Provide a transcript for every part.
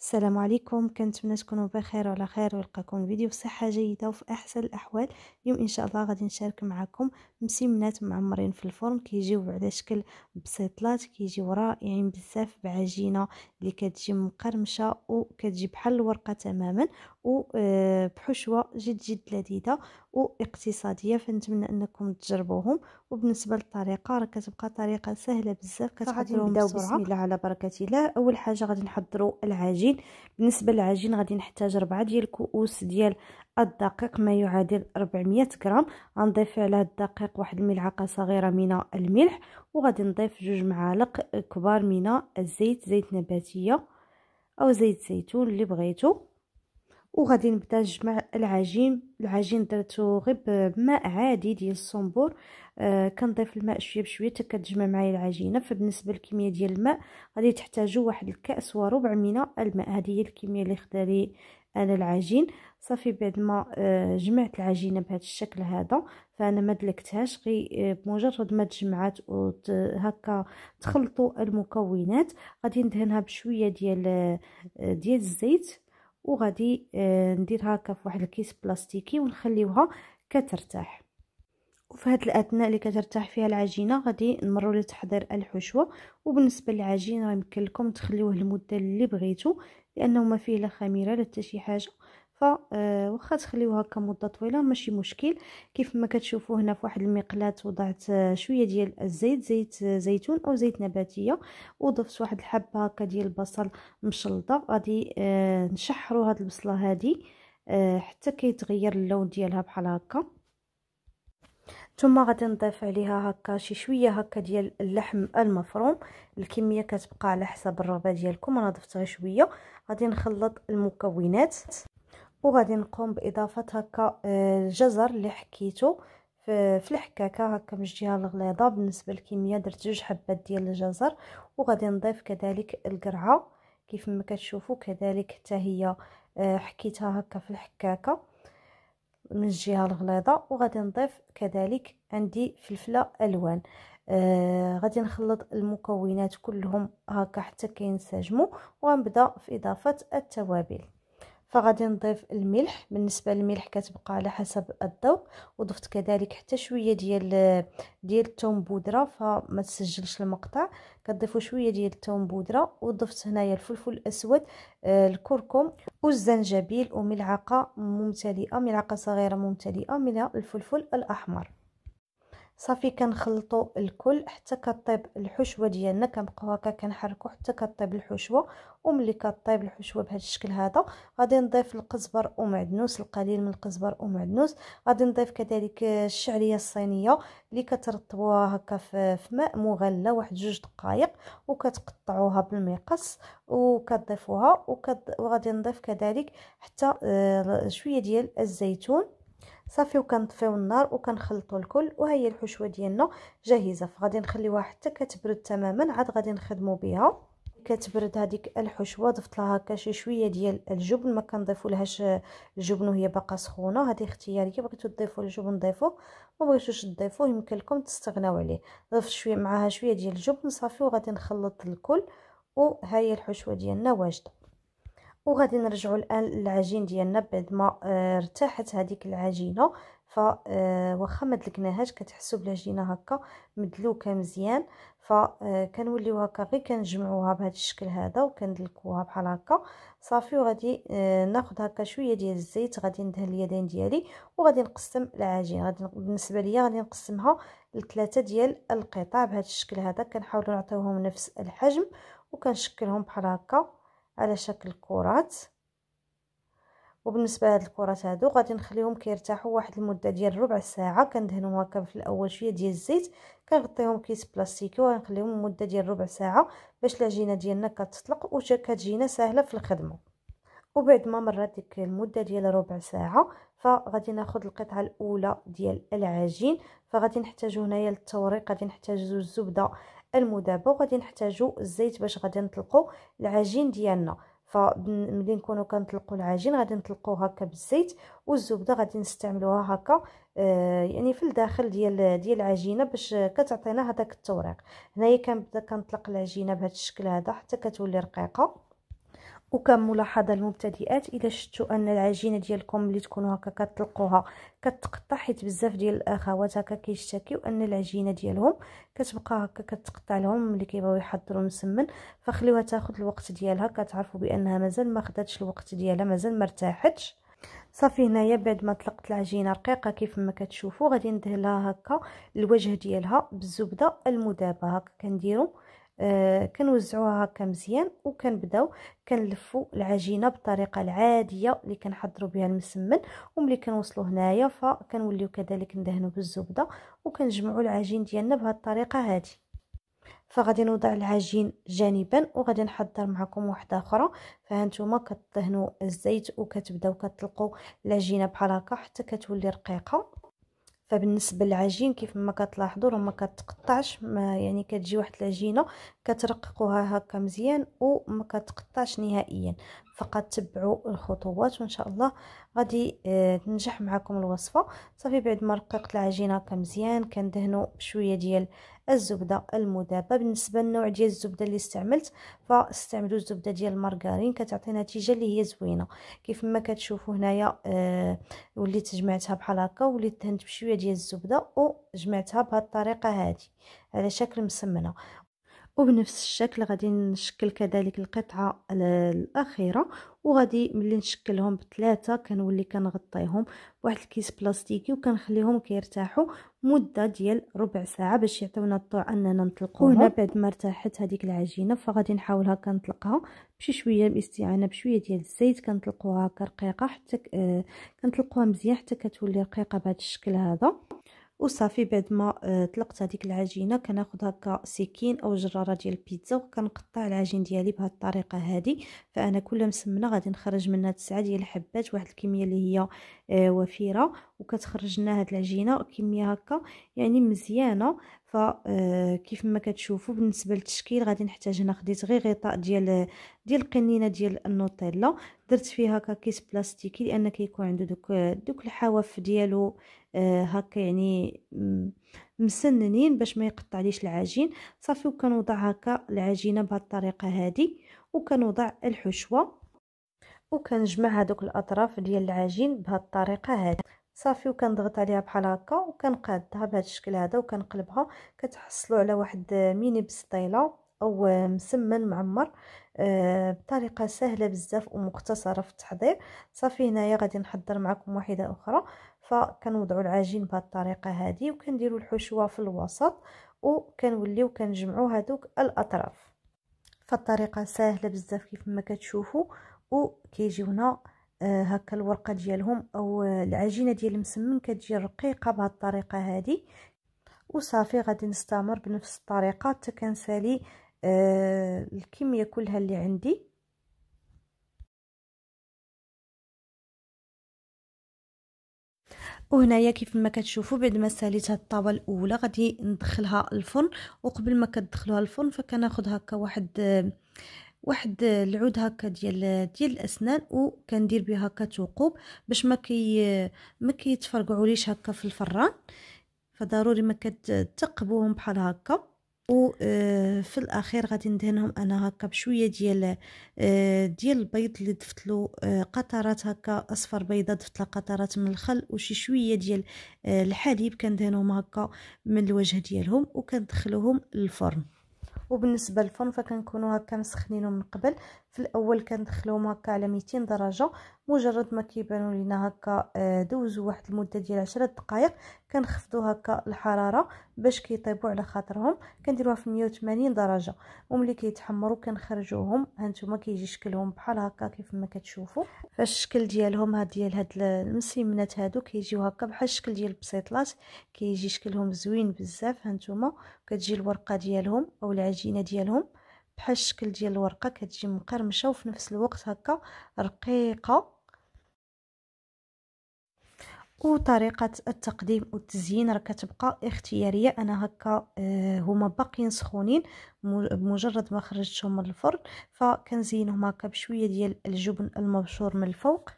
السلام عليكم كنتمنى تكونوا بخير وعلى خير ولقاكم فيديو بصحه جيده وفي احسن الاحوال اليوم ان شاء الله غادي نشارك معكم مسمنات معمرين في الفرن كيجيو على شكل بسيطلات كيجيو رائعين بزاف بعجينه اللي كتجي مقرمشه وكتجي بحال الورقه تماما وبحشوه آه، جد جد لذيذه واقتصاديه فنتمنى انكم تجربوهم وبالنسبه للطريقه راه كتبقى طريقه سهله بزاف كتحضروهم بسرعه بسم الله على بركه الله اول حاجه غادي نحضروا العجين بالنسبه للعجين غادي نحتاج ربعة ديال الكؤوس ديال الدقيق ما يعادل 400 غرام غنضيف على الدقيق واحد الملعقه صغيره من الملح وغادي نضيف جوج معالق كبار من الزيت زيت نباتيه او زيت زيتون اللي بغيتو وغادي نبدا نجمع العجين العجين درتو غير بماء عادي ديال الصنبور آه كنضيف الماء شويه بشويه حتى كتجمع معايا العجينه فبالنسبه للكميه ديال الماء غادي تحتاجوا واحد الكاس وربع من الماء هذه هي الكميه اللي خدا لي انا العجين صافي بعد ما آه جمعت العجينه بهذا الشكل هذا فانا ما دلكتهاش غير آه، بمجرد ما تجمعات وت... هكا تخلطوا المكونات غادي ندهنها بشويه ديال آه، ديال الزيت وغادي آه، ندير هكا في واحد الكيس بلاستيكي ونخليوها كترتاح وفي هاد الاثناء اللي كترتاح فيها العجينه غادي نمروا لتحضير الحشوه وبالنسبه للعجين راه يمكن لكم تخليوه المده اللي بغيتو لانه ما فيه لا خميره لا حتى شي حاجه ف آه، واخا تخليوها هكا مده طويله ماشي مشكل كيف ما كتشوفوا هنا في واحد المقلاة وضعت آه، شويه ديال الزيت زيت آه، زيتون او زيت نباتيه وضفت واحد الحبه هكا ديال البصل مشلضه غادي نشحروا هاد البصله هادي حتى كيتغير اللون ديالها بحال هكا ثم غادي نضيف عليها هكا شي شويه هكا ديال اللحم المفروم الكميه كتبقى على حسب الرغبه ديالكم انا ضفت غير شويه غادي نخلط المكونات وغادي نقوم باضافه آه، هكا الجزر اللي حكيته في الحكاكه هكا من الجهه الغليظه بالنسبه للكميه درت جوج حبات ديال الجزر وغادي نضيف كذلك القرعه كيف ما كتشوفوا كذلك حتى هي آه، حكيتها هكا في الحكاكه من الجهه الغليظه وغادي نضيف كذلك عندي فلفله الوان آه غادي نخلط المكونات كلهم هكا حتى كينسجموا وغنبدا في اضافه التوابل فغادي نضيف الملح بالنسبه للملح كتبقى على حسب الذوق وضفت كذلك حتى شويه ديال ديال الثوم بودره فما تسجلش المقطع كتضيفوا شويه ديال الثوم بودره وضفت هنايا الفلفل الاسود آه، الكركم والزنجبيل وملعقه ممتلئه ملعقه صغيره ممتلئه من الفلفل الاحمر صافي كنخلطو الكل حتى كطيب الحشوه ديالنا كنبقاو هكا كنحركو حتى كطيب الحشوه وملي كطيب الحشوه بهذا الشكل هذا غادي نضيف القزبر ومعدنوس القليل من القزبر ومعدنوس غادي نضيف كذلك الشعريه الصينيه اللي كترطبوها هكا في ماء مغلى واحد جوج دقائق وكتقطعوها بالمقص وكتضيفوها وغادي نضيف كذلك حتى آه، شويه ديال الزيتون صافي وكنطفيو النار وكنخلطو الكل وهي الحشوه ديالنا جاهزه فغادي نخليوها حتى كتبرد تماما عاد غادي نخدمو بها كتبرد هذيك الحشوه ضفت لها هكا شي شويه ديال الجبن ما كنضيفوا لهاش الجبن وهي باقا سخونه هذه اختياريه بغيتو تضيفوا الجبن ضيفوه ما بغيتوش تضيفوه يمكن لكم تستغناو عليه ضفت شويه معها شويه ديال الجبن صافي وغادي نخلط الكل وها هي الحشوه ديالنا واجده وغادي نرجعوا الان للعجين ديالنا بعد ما آه، ارتاحت هذيك العجينه ف آه، واخا ما دلكناهاش كتحسوا بالعجينه هكا مدلوكه مزيان فكنوليو آه، هكا غير كنجمعوها بهذا الشكل هذا وكندلكوها بحال هكا صافي وغادي ناخذ هكا شويه ديال الزيت غادي ندهن اليدين ديالي وغادي نقسم العجين غادي بالنسبه ليا غادي نقسمها لثلاثه ديال القطع بهذا الشكل هذا كنحاولوا نعطيوهم نفس الحجم وكنشكلهم بحال هكا على شكل كرات وبالنسبه لهاد الكرات هادو غادي نخليهم كيرتاحوا واحد المده ديال ربع ساعه كندهنهم هكا في الاول شويه ديال الزيت كنغطيهم كيس بلاستيكي وغنخليهم مده ديال ربع ساعه باش العجينه ديالنا كتطلق وكتجينا سهله في الخدمه وبعد ما مرات ديك المده ديال ربع ساعه فغادي ناخذ القطعه الاولى ديال العجين فغادي نحتاجو هنايا للتوريق غادي نحتاجو الزبده المذاب وغادي نحتاجو الزيت باش غادي نطلقو العجين ديالنا فملي نكونو كنطلقو العجين غادي نطلقوه هكا بالزيت والزبده غادي نستعملوها هكا آه، يعني في الداخل ديال ديال العجينه باش كتعطينا هذاك التوريق هنايا كنبدا كنطلق العجينه بهذا الشكل هذا حتى كتولي رقيقه وكم ملاحظه للمبتدئات الا شفتوا ان العجينه ديالكم اللي تكونوا هكا كتلقوها كتقطع حيت بزاف ديال الاخوات هكا كيشتكيو ان العجينه ديالهم كتبقى هكا كتقطع لهم ملي كيبغيو يحضروا المسمن فخليوها تاخذ الوقت ديالها كتعرفوا بانها مازال ما خداتش الوقت ديالها مازال ما ارتاحتش صافي هنايا بعد ما طلقت العجينه رقيقه كيف ما كتشوفوا غادي ندهلها هكا الوجه ديالها بالزبده المذابه هكا كنديروا آه كنوزعوها هكا مزيان وكنبداو كنلفوا العجينه بالطريقه العاديه اللي كنحضروا بها المسمن وملي كنوصلوا هنايا فكنوليو كذلك ندهنوا بالزبده وكنجمعوا العجين ديالنا بهذه الطريقه هذه فغادي نوضع العجين جانبا وغادي نحضر معكم واحده اخرى فهانتوما كتدهنوا الزيت وكتبداو كتطلقوا العجينه بحال هكا حتى كتولي رقيقه فبالنسبه للعجين كيف ما كتلاحظوا راه ما كتقطعش ما يعني كتجي واحد العجينه كترققوها هكا مزيان وما كتقطعش نهائيا فقط تبعوا الخطوات وان شاء الله غادي تنجح آه، معكم الوصفه صافي بعد ما رققت العجينه كمزيان مزيان كندهنوا بشويه ديال الزبده المذابه بالنسبه للنوع ديال الزبده اللي استعملت فاستعملوا الزبده ديال المارغرين كتعطي نتيجه اللي هي زوينه كيف ما كتشوفوا هنايا آه، وليت جمعتها بحال هكا وليت دهنت بشويه ديال الزبده وجمعتها بهذه الطريقه هذه على شكل مسمنه وبنفس الشكل غادي نشكل كذلك القطعة الأخيرة وغادي ملي نشكلهم بثلاثة كنولي كنغطيهم بواحد الكيس بلاستيكي وكنخليهم كيرتاحوا مدة ديال ربع ساعة باش يعطيونا الطوع أننا نطلقوها وهنا بعد ما ارتاحت هذيك العجينة فغادي نحاولها كنطلقها بشي شوية باستعانة بشوية ديال الزيت كنطلقوها كرقيقة حتى آه، كنطلقوها مزيان حتى كتولي رقيقة بهذا الشكل هذا وصافي بعد ما آه، طلقت هذيك العجينه كناخذ هكا سكين او جراره ديال البيتزا وكنقطع العجين ديالي بهذه الطريقه هذه فانا كل مسمنه غادي نخرج منها تسعه ديال الحبات واحد الكميه اللي هي آه، وفيره وكتخرج لنا هاد العجينه كميه هكا يعني مزيانه فكيف آه، ما كتشوفوا بالنسبه للتشكيل غادي نحتاج هنا خديت غير غطاء ديال ديال القنينه ديال النوتيلا درت فيه هكا كيس بلاستيكي لان كيكون عنده دوك دوك الحواف ديالو هكا آه، يعني مسننين باش ما يقطع ليش العجين صافي وكنوضع هكا العجينه بهاد الطريقه هادي وكنوضع الحشوه وكنجمع هادوك الاطراف ديال العجين بهاد الطريقه هادي صافي وكنضغط عليها بحال هكا وكنقادها بهذا الشكل هذا وكنقلبها كتحصلوا على واحد ميني بسطيله او مسمن معمر آه، بطريقه سهله بزاف ومختصره في التحضير صافي هنايا غادي نحضر معكم واحده اخرى فكنوضعوا العجين بهذه الطريقه هذه وكنديروا الحشوه في الوسط وكنوليو كنجمعوا هذوك الاطراف فالطريقه سهله بزاف كيف ما كتشوفوا وكيجيونا آه، هكا الورقه ديالهم او العجينه ديال المسمن كتجي رقيقه بهذه الطريقه هذه وصافي غادي نستمر بنفس الطريقه حتى كنسالي آه، الكميه كلها اللي عندي وهنايا كيف ما كتشوفوا بعد ما ساليت هاد الطاوه الاولى غادي ندخلها الفرن وقبل ما كتدخلوها الفرن فكناخذ هكا واحد واحد العود هكا ديال ديال الاسنان وكندير بها هكا ثقوب باش ما كي ما كيتفرقعوليش هكا في الفران فضروري ما كتثقبوهم بحال هكا وفي آه، الاخير غادي ندهنهم انا هكا بشويه ديال آه، ديال البيض اللي ضفت له آه، قطرات هكا اصفر بيضه ضفت لها قطرات من الخل وشي شويه ديال الحليب كندهنهم هكا من الوجه ديالهم وكندخلوهم للفرن وبالنسبه للفرن فكنكونوا هكا مسخنينهم من قبل في الاول كندخلوهم هكا على 200 درجه مجرد ما كيبانوا لينا هكا آه، دوزوا واحد المده ديال 10 دقائق كنخفضوا هكا الحراره باش كيطيبوا على خاطرهم كنديروها في 180 درجه وملي كيتحمروا كنخرجوهم هانتوما كيجي شكلهم بحال هكا كيف ما كتشوفوا فالشكل ديالهم هاد ديال هاد المسيمنات هادو كيجيو هكا بحال الشكل ديال البسيطلات كيجي شكلهم زوين بزاف هانتوما كتجي الورقه ديالهم او العجينه ديالهم بحال الشكل ديال الورقه كتجي مقرمشه وفي نفس الوقت هكا رقيقه وطريقة التقديم والتزيين راه كتبقى اختيارية انا هكا آه، هما باقيين سخونين بمجرد ما خرجتهم من الفرن فكنزينهم هكا بشوية ديال الجبن المبشور من الفوق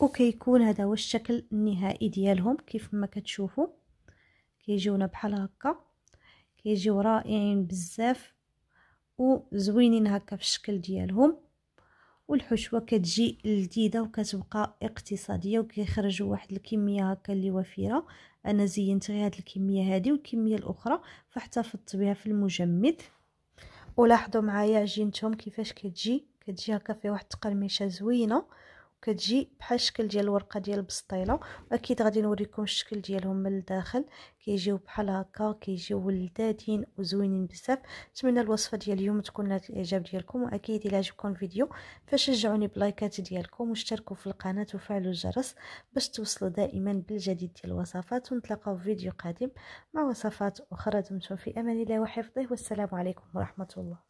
وكيكون هذا هو الشكل النهائي ديالهم كيف ما كتشوفوا كيجيونا بحال هكا كيجيو رائعين بزاف وزوينين هكا في الشكل ديالهم والحشوه كتجي لذيذه وكتبقى اقتصاديه وكيخرجوا واحد الكميه هكا اللي وفيره انا زينت غير هذه الكميه هذه والكميه الاخرى فاحتفظت بها في المجمد ولاحظوا معايا عجينتهم كيفاش كتجي كتجي هكا في واحد التقرميشه زوينه كتجي بحال الشكل ديال الورقه ديال البسطيله اكيد غادي نوريكم الشكل ديالهم من الداخل كيجيو بحال هكا كيجيو ولدادين وزوينين بزاف نتمنى الوصفه ديال اليوم تكون نالت الاعجاب ديالكم واكيد الى عجبكم الفيديو فشجعوني بلايكات ديالكم واشتركوا في القناه وفعلوا الجرس باش توصلوا دائما بالجديد ديال الوصفات ونتلاقاو في فيديو قادم مع وصفات اخرى دمتم في امان الله وحفظه والسلام عليكم ورحمه الله